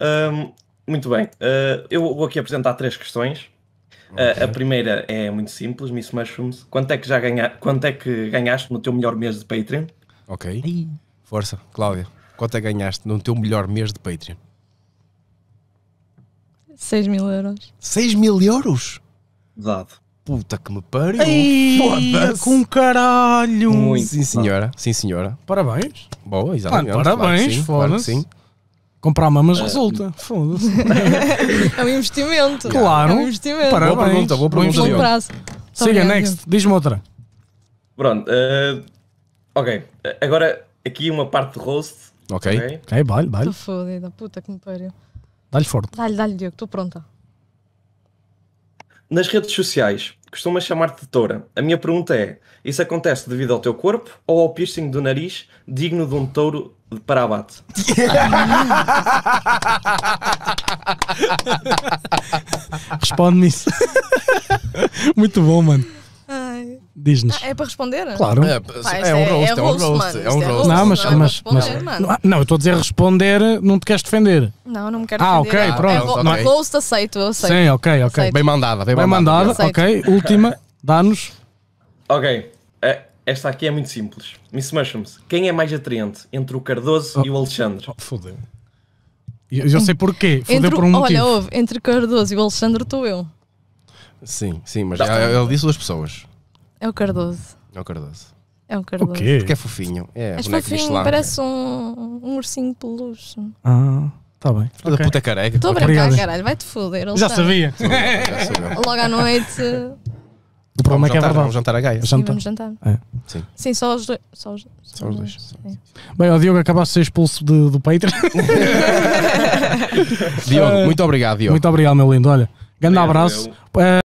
Um, muito bem, uh, eu vou aqui apresentar três questões. Uh, a primeira é muito simples, Miss Mushrooms. Quanto é que já ganha... quanto é que ganhaste no teu melhor mês de Patreon? Ok. Ai. Força, Cláudia. Quanto é que ganhaste no teu melhor mês de Patreon? 6 mil euros. 6 mil euros? dado Puta que me pariu. Foda-se. Com caralho. Muito. Sim, senhora. Sim, senhora. Parabéns. Boa, exatamente. parabéns, claro sim, foda claro sim. Comprar mas é. resulta. Foda-se. É um investimento. Claro. É um investimento. Boa pergunta, boa Bom pergunta. Diogo. prazo. Siga, next. Diz-me outra. Pronto. Eh, ok. Agora, aqui uma parte de roast. Ok. ok? Ok, vale, vale. Estou fodida, puta que me pariu. Dá-lhe forte. Dá-lhe, dá-lhe, Diogo, estou pronta. Nas redes sociais, costumas chamar-te de toura. A minha pergunta é: isso acontece devido ao teu corpo ou ao piercing do nariz digno de um touro para abate. Responde-me isso. Muito bom, mano. Diz-nos. Ah, é para responder? Claro. É, é, é um roast, é, é um roast. É um é roast. Não, mas. Não, é mas, mas não, não, eu estou a dizer responder, não te queres defender. Não, não me quero ah, defender. Ah, ok, é pronto. É, não Roast aceito, eu aceito. Sim, ok, ok. Aceito. Bem mandada, bem, bem mandada. mandada ok, última, dá-nos. Ok. Esta aqui é muito simples. Miss Mushrooms, quem é mais atraente entre o Cardoso oh, e o oh, Alexandre? Oh, fodeu. Eu já sei porquê. Fodeu por um motivo. Olha, houve, entre Cardoso e o Alexandre estou eu. Sim, sim, mas ele disse duas pessoas. É o Cardoso. É o Cardoso. É um cardoso. O quê? Porque é fofinho. É, é fofinho, parece um, um ursinho peluche. Ah, tá bem. Toda okay. puta careca. Estou a brincar, caralho. Vai-te foder. Já sabia. Logo à noite problema é que é verdade. Vamos jantar a Gaia. Sim, vamos jantar. É. Sim. Sim, só os dois. Só os, só só os dois. dois. Bem, o Diogo acabaste de ser expulso de, do Patreon. Diogo, muito obrigado, Diogo. Muito obrigado, meu lindo. Olha, grande abraço.